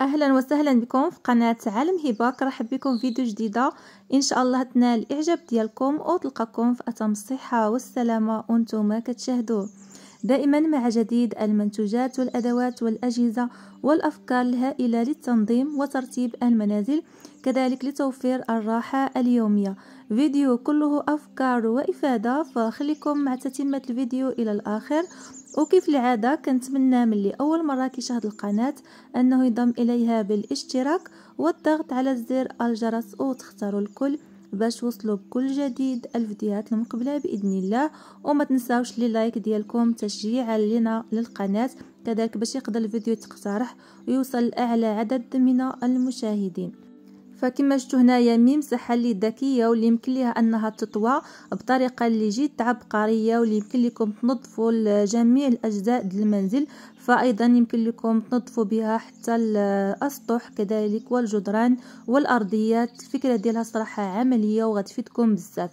اهلا وسهلا بكم في قناه عالم هبه كرحب بكم فيديو جديده ان شاء الله تنال الاعجاب ديالكم وتلقاكم في اتم الصحه والسلامه وانتم كتشاهدوه دائما مع جديد المنتوجات والادوات والاجهزه والافكار الهائله للتنظيم وترتيب المنازل كذلك لتوفير الراحه اليوميه فيديو كله افكار وافاده فخليكم مع تتمه الفيديو الى الاخر وكيف العادة كنتمنى من اللي أول مرة كيشاهد القناة أنه يضم إليها بالاشتراك والضغط على زر الجرس وتختاروا الكل باش وصلوا بكل جديد الفيديوهات المقبله باذن الله وما تنساوش لايك ديالكم تشجيعا لنا للقناه كذلك باش يقدر الفيديو تقترح ويوصل لاعلى عدد من المشاهدين فكما شفتوا هنايا ميم سحلي ذكيه واللي يمكن ليها انها تطوى بطريقه اللي جد عبقريه واللي يمكن لكم تنظفوا جميع الاجزاء ديال المنزل فايضا يمكن لكم تنظفوا بها حتى الاسطح كذلك والجدران والارضيات الفكره ديالها صراحه عمليه وغتفيدكم بزاف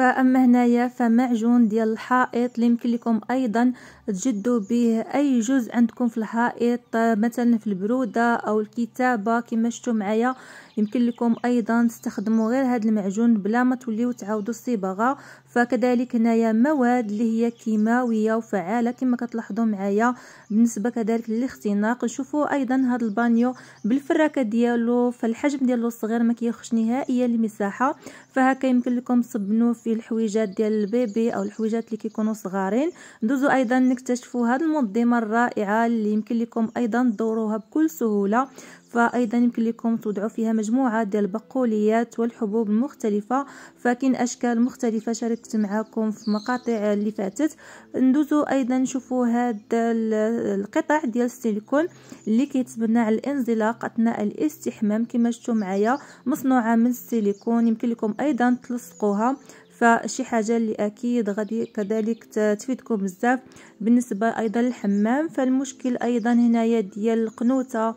فأما هنايا فمعجون ديال الحائط اللي يمكن لكم أيضا تجدوا به أي جزء عندكم في الحائط مثلا في البرودة أو الكتابة كما شفتوا معايا يمكن لكم أيضا تستخدموا غير هذا المعجون بلا ما توليو تعاودوا الصباغة فكذلك هنايا مواد اللي هي كيماويه وفعاله كما كتلاحظوا معايا بالنسبه كذلك للاختناق نشوفوا ايضا هذا البانيو بالفراكه ديالو فالحجم ديالو صغير ما كيخش نهائيا المساحه فهكا يمكن لكم تصبنوا فيه الحويجات ديال البيبي او الحويجات اللي كيكونوا صغارين ندوزوا ايضا نكتشفوا هذه المنظمه الرائعه اللي يمكن لكم ايضا تدوروها بكل سهوله فأيضا يمكن لكم توضعوا فيها مجموعة ديال البقوليات والحبوب المختلفة فكاين أشكال مختلفة شاركت معاكم في مقاطع اللي فاتت ندوزو أيضا نشوفوا هذا القطع ديال السيليكون اللي كيتبنى على الانزلاق أثناء الاستحمام كما شفتوا معايا مصنوعة من السيليكون يمكن لكم أيضا تلصقوها فشي حاجه اللي اكيد غادي كذلك تفيدكم بزاف بالنسبه ايضا للحمام فالمشكل ايضا هنايا ديال القنوته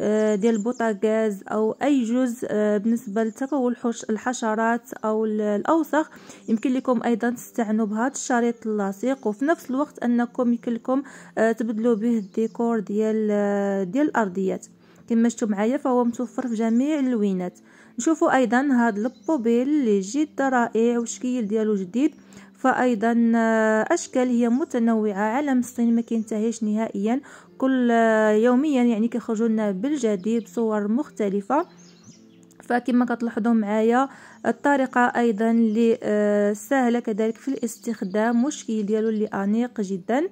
آه، ديال البوتاغاز او اي جزء آه، بالنسبه لتقوي الحشرات او الاوساخ يمكن لكم ايضا تستعنوا بهذا الشريط اللاصق وفي نفس الوقت انكم يمكن لكم آه، تبدلوا به الديكور ديال ديال الارضيات كما شفتوا معايا فهو متوفر في جميع اللوينات نشوفوا ايضا هذا البوبيل اللي جد رائع وشكيل ديالو جديد فايضا آه، اشكال هي متنوعه عالم الصين ما كينتهيش نهائيا كل آه، يوميا يعني كيخرجوا لنا بالجديد صور مختلفه فكما كتلاحظوا معايا الطريقه ايضا اللي آه، سهله كذلك في الاستخدام مشكل ديالو اللي انيق جدا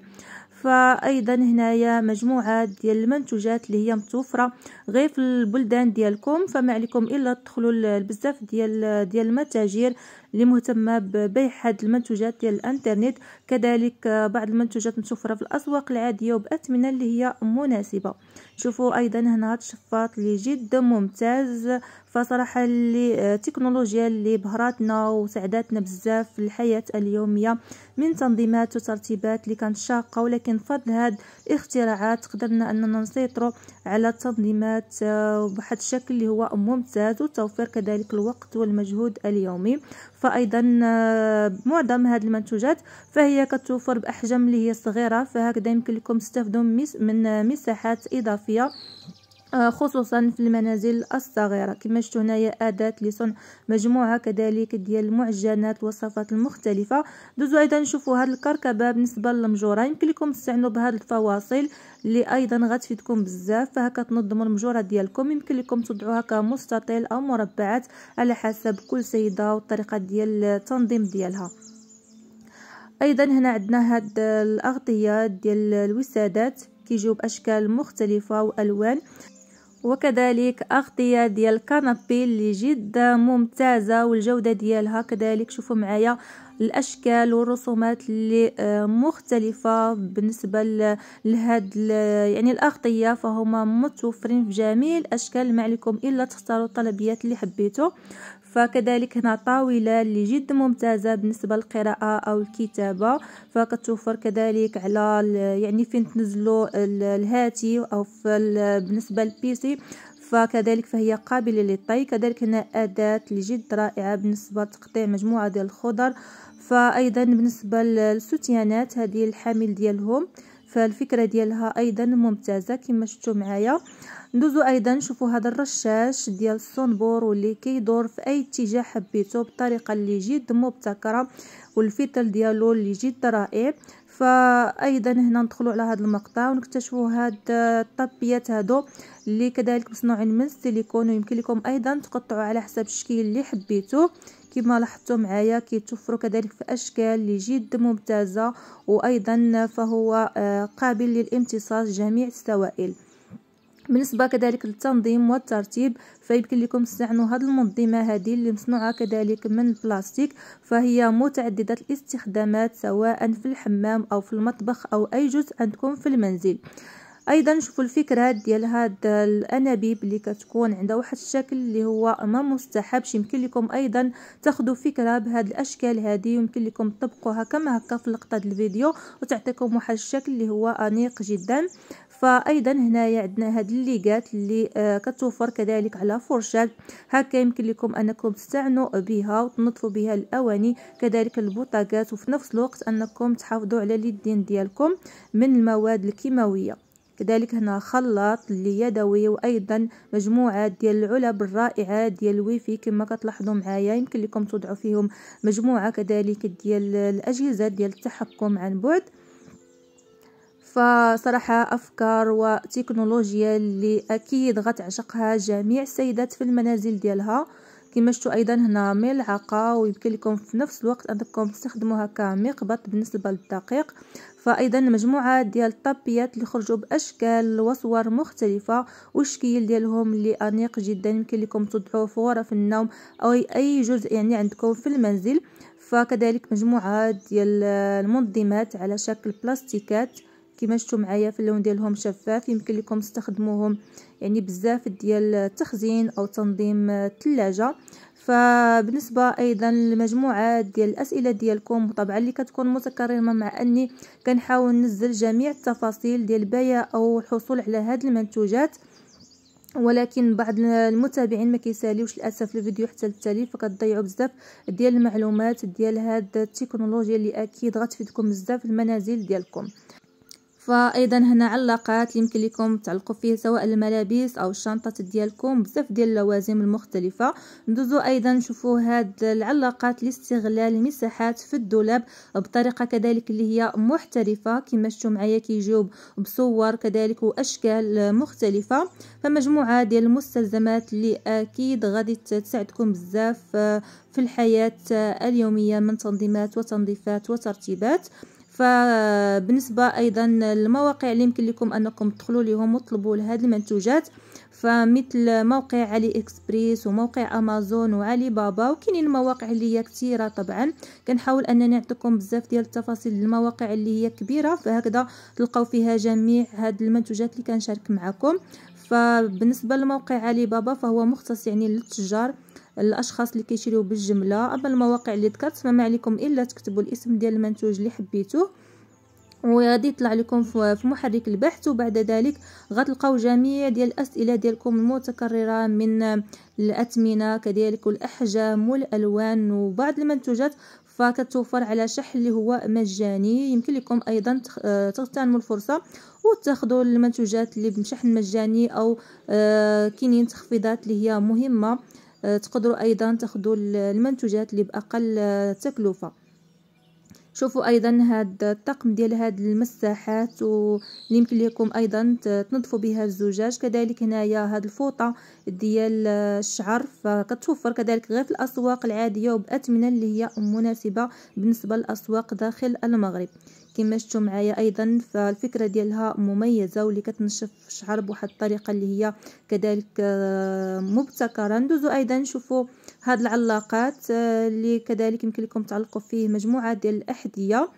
فايضا هنايا مجموعه ديال المنتوجات اللي هي متوفره غير في البلدان ديالكم فما عليكم الا تدخلوا لبزاف ديال ديال المتاجر اللي مهتمه ببيع هاد المنتوجات ديال الانترنت كذلك بعض المنتوجات متوفره في الاسواق العاديه وباثمنه اللي هي مناسبه شوفوا ايضا هنا هاد الشفاط اللي جدا ممتاز فصراحه اللي التكنولوجيا آه، اللي بهراتنا وساعدتنا بزاف في الحياه اليوميه من تنظيمات وترتيبات اللي كانت شاقه ولكن بفضل هاد الاختراعات قدرنا اننا نسيطروا على التنظيمات آه، بواحد الشكل اللي هو ممتاز وتوفير كذلك الوقت والمجهود اليومي فأيضا آه، معظم هذه المنتوجات فهي كتوفر بأحجام اللي هي صغيرة فهكذا يمكن لكم تستافدوا من مساحات إضافية آه، خصوصا في المنازل الصغيرة كما شفتوا هنايا أداة لصنع مجموعة كذلك ديال المعجنات الوصفات المختلفة دوزو أيضا نشوفوا هاد الكركبة بالنسبة للمجورة يمكن لكم تستعنو بهاد الفواصل اللي أيضا غتفيدكم بزاف فهكا تنظموا المجورة ديالكم يمكن لكم تضعوها كمستطيل أو مربعات على حسب كل سيدة والطريقة ديال التنظيم ديالها ايضا هنا عندنا هاد الاغطيه ديال الوسادات كيجيو باشكال مختلفه والوان وكذلك اغطيه ديال الكنبي اللي جدا ممتازه والجوده ديالها كذلك شوفوا معايا الاشكال والرسومات اللي آه، مختلفه بالنسبه لهاد يعني الاغطيه فهما متوفرين في جميع الاشكال ما عليكم الا تختاروا الطلبيات اللي حبيتو فكذلك هنا طاولة اللي جد ممتازة بالنسبة للقراءة أو الكتابة فكتوفر كذلك على يعني فين تنزلوا الهاتف أو بالنسبة للبيسي فكذلك فهي قابلة للطي كذلك هنا أداة لجد رائعة بالنسبة لتقطيع مجموعة ديال الخضر فأيضا بالنسبة للسوتيانات هذه الحامل ديالهم فالفكره ديالها ايضا ممتازه كما شفتوا معايا ندوزو ايضا نشوفو هذا الرشاش ديال الصنبور واللي كيدور في اي اتجاه حبيتو بطريقه اللي جد مبتكره والفتل ديالو اللي جد رائع فايضا هنا ندخلوا على هذا المقطع ونكتشفوا هاد الطبيات هادو اللي كذلك مصنوعين من السيليكون ويمكن لكم ايضا تقطعوا على حسب الشكل اللي حبيتوه كما لاحظتوا معايا كيتوفروا كذلك في اشكال اللي جد ممتازه وايضا فهو آه، قابل للامتصاص جميع السوائل بالنسبة كذلك للتنظيم والترتيب فيمكن لكم تستعملوا هذه المنظمة هذه اللي مصنوعة كذلك من البلاستيك فهي متعددة الاستخدامات سواء في الحمام أو في المطبخ أو أي جزء عندكم في المنزل ايضا شوفوا الفكره ديال هاد الانابيب اللي كتكون عندها واحد الشكل اللي هو ما مستحبش يمكن لكم ايضا تاخذوا فكره بهاد الاشكال هذه ويمكن لكم تطبقوها كما هكا في لقطه الفيديو وتعطيكم واحد الشكل اللي هو انيق جدا فايضا هنايا عندنا هاد الليغات اللي آه كتوفر كذلك على فرشاه هكا يمكن لكم انكم تستعنوا بها وتنظفوا بها الاواني كذلك البوطاقات وفي نفس الوقت انكم تحافظوا على اليدين ديالكم من المواد الكيماويه كذلك هنا خلاط اليدوي وايضا مجموعه ديال العلب الرائعه ديال الويفي كما كتلاحظوا معايا يمكن لكم تضعوا فيهم مجموعه كذلك ديال الاجهزه ديال التحكم عن بعد فصراحة أفكار وتكنولوجيا اللي أكيد غتعشقها جميع السيدات في المنازل ديالها شفتوا ايضا هنا ملعقه ويمكن لكم في نفس الوقت انكم تستخدموها كمقبط بالنسبه للدقيق فايضا مجموعه ديال الطابيات اللي خرجوا باشكال وصور مختلفه والشكل ديالهم اللي انيق جدا يمكن لكم توضعوه في غرف النوم او اي جزء يعني عندكم في المنزل فكذلك مجموعه ديال المنظمات على شكل بلاستيكات كما شفتوا معايا في اللون ديالهم شفاف يمكن لكم تستخدموهم يعني بزاف ديال التخزين او تنظيم الثلاجه فبالنسبه ايضا لمجموعات ديال الاسئله ديالكم طبعا اللي كتكون متكرره مع اني كنحاول ننزل جميع التفاصيل ديال البيع او الحصول على هاد المنتوجات ولكن بعض المتابعين ما كيساليوش للاسف الفيديو حتى للتالي فكتضيعوا بزاف ديال المعلومات ديال هاد التكنولوجيا اللي اكيد غتفيدكم بزاف في المنازل ديالكم فايضا هنا علاقات يمكن لكم تعلقوا فيه سواء الملابس او الشنطات ديالكم بزاف ديال اللوازم المختلفه ندوزو ايضا نشوفوا هاد العلاقات لاستغلال المساحات في الدولاب بطريقه كذلك اللي هي محترفه كما شفتوا معايا كيجيو بصور كذلك واشكال مختلفه فمجموعه ديال المستلزمات اللي اكيد غادي تساعدكم بزاف آه، في الحياه اليوميه من تنظيمات وتنظيفات وترتيبات فبالنسبه ايضا المواقع اللي يمكن لكم انكم تدخلوا لهم وتطلبوا لهذه المنتوجات فمثل موقع علي اكسبريس وموقع امازون وعلي بابا وكاينين مواقع اللي هي كثيره طبعا كنحاول انني نعطيكم بزاف ديال التفاصيل المواقع اللي هي كبيره فهكذا تلقاو فيها جميع هاد المنتوجات اللي كنشارك معكم فبالنسبه لموقع علي بابا فهو مختص يعني للتجار الاشخاص اللي كيشريو بالجمله اما المواقع اللي ذكرت فما عليكم الا تكتبوا الاسم ديال المنتوج اللي حبيتوه وغادي يطلع لكم في محرك البحث وبعد ذلك غتلقاو جميع ديال الاسئله ديالكم المتكرره من الاثمنه كذلك الاحجام والالوان وبعض المنتوجات فكتوفر على شحن اللي هو مجاني يمكن لكم ايضا تغتنموا الفرصه وتاخذوا المنتوجات اللي بشحن مجاني او آه، كاينين تخفيضات اللي هي مهمه آه، تقدروا ايضا تاخذوا المنتوجات اللي باقل آه، تكلفه شوفوا ايضا هاد الطقم ديال هاد المساحات واللي يمكن لكم ايضا تنظفوا بها الزجاج كذلك هنايا هاد الفوطه ديال آه، الشعر فكتوفر كذلك غير في الاسواق العاديه وباثمنه اللي هي مناسبه بالنسبه للاسواق داخل المغرب شفتوا معايا ايضا فالفكره ديالها مميزه واللي كتنشف الشعر بواحد الطريقه اللي هي كذلك آه، مبتكره ندوزو ايضا نشوفوا هاد العلاقات آه، اللي كذلك يمكن لكم تعلقوا فيه مجموعه ديال الاحذيه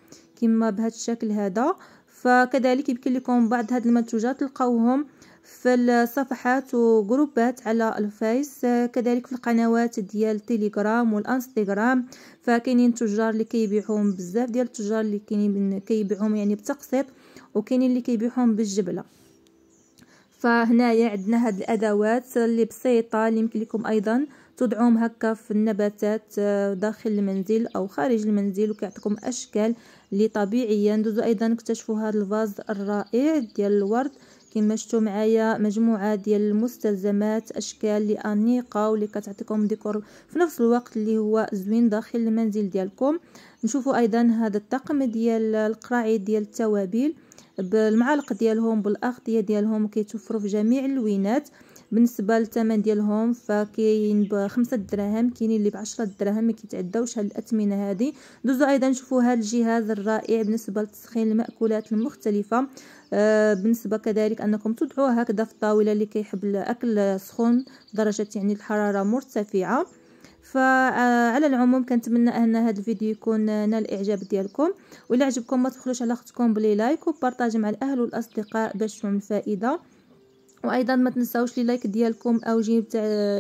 كما بهذا الشكل هذا فكذلك يمكن لكم بعض هاد المنتوجات تلقاوهم في الصفحات وجروبات على الفيس كذلك في القنوات ديال تيليجرام والانستغرام فكاينين تجار اللي كيبيعوهم بزاف ديال التجار اللي كاينين كيبيعوهم يعني بتقسيط وكاينين اللي كيبيعوهم بالجبله فهنايا عندنا هاد الادوات اللي بسيطه اللي يمكن لكم ايضا تضعوهم هكا في النباتات آه، داخل المنزل او خارج المنزل وكيعطيكم اشكال اللي طبيعيا ندوزو ايضا اكتشفوا هذا الفاز الرائع ديال الورد كاين مشتو معايا مجموعه ديال المستلزمات اشكال لانيقه واللي كتعطيكم ديكور في نفس الوقت اللي هو زوين داخل المنزل ديالكم نشوفوا ايضا هذا الطقم ديال القراعي ديال التوابل بالمعالق ديالهم بالاغطيه ديالهم كيتوفروا في جميع اللوينات بالنسبه للثمن ديالهم فكاين بخمسة دراهم كاينين اللي بعشرة دراهم ما كيتعداوش هاد الاثمنه هذه دوزو ايضا نشوفوا هذا الجهاز الرائع بالنسبه لتسخين الماكولات المختلفه آه بالنسبه كذلك انكم تضعوه هكذا في الطاوله اللي كيحب الاكل سخون درجه يعني الحراره مرتفعه فعلى آه، العموم كنتمنى ان هذا الفيديو يكون نال الاعجاب ديالكم ولا عجبكم ما تخلوش على اختكم بلي لايك وبارطاجي مع الاهل والاصدقاء باش تكون الفائده وايضا ما تنساوش لي لايك ديالكم او جيب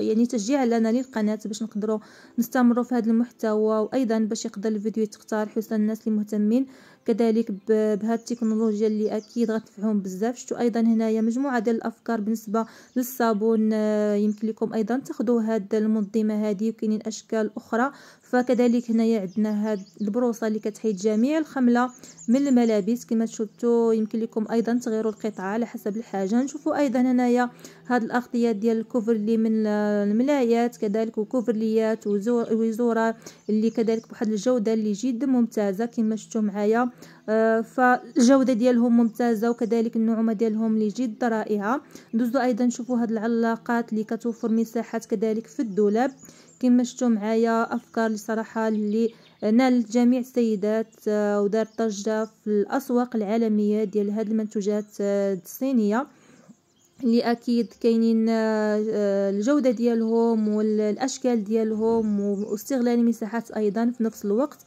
يعني تشجيع لنا للقناه باش نقدروا نستمروا في هذا المحتوى وايضا باش يقدر الفيديو يتقترح حسن الناس اللي مهتمين كذلك بهذه التكنولوجيا اللي اكيد غتنفعهم بزاف شفتوا ايضا هنايا مجموعه ديال الافكار بالنسبه للصابون آه، يمكن لكم ايضا تاخذوا هاد المنظمه هذه وكاينين اشكال اخرى فكذلك هنايا عندنا هاد البروصه اللي كتحيد جميع الخمله من الملابس كما شفتوا يمكن لكم ايضا تغيروا القطعه على حسب الحاجه نشوفوا ايضا هنايا هاد الاغطيات ديال الكوفر اللي من آه، الملايات كذلك وكوفرليات وزوره اللي كذلك بواحد الجوده اللي جد ممتازه كما شفتوا معايا آه، فالجوده ديالهم ممتازه وكذلك النعومه ديالهم اللي جد رائعه دوزو ايضا شوفوا هاد العلاقات اللي كتوفر مساحات كذلك في الدولاب كما شفتوا معايا افكار اللي صراحه اللي نالت جميع السيدات آه، ودارت ضجه في الاسواق العالميه ديال هاد المنتوجات آه، الصينيه اللي اكيد كاينين الجوده ديالهم والاشكال ديالهم واستغلال المساحات ايضا في نفس الوقت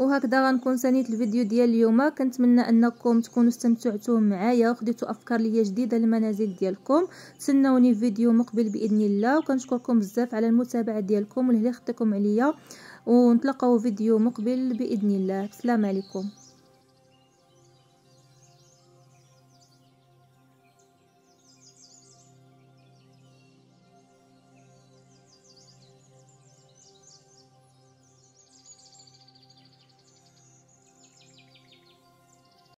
وهكذا غنكون ساليت الفيديو ديال اليوم كنتمنى انكم تكونوا استمتعتوا معايا وخديتوا افكار ليا جديده للمنازل ديالكم تسناوني فيديو مقبل باذن الله وكنشكركم بزاف على المتابعه ديالكم والهلا خطيكم عليا ونتلاقاو فيديو مقبل باذن الله السلام عليكم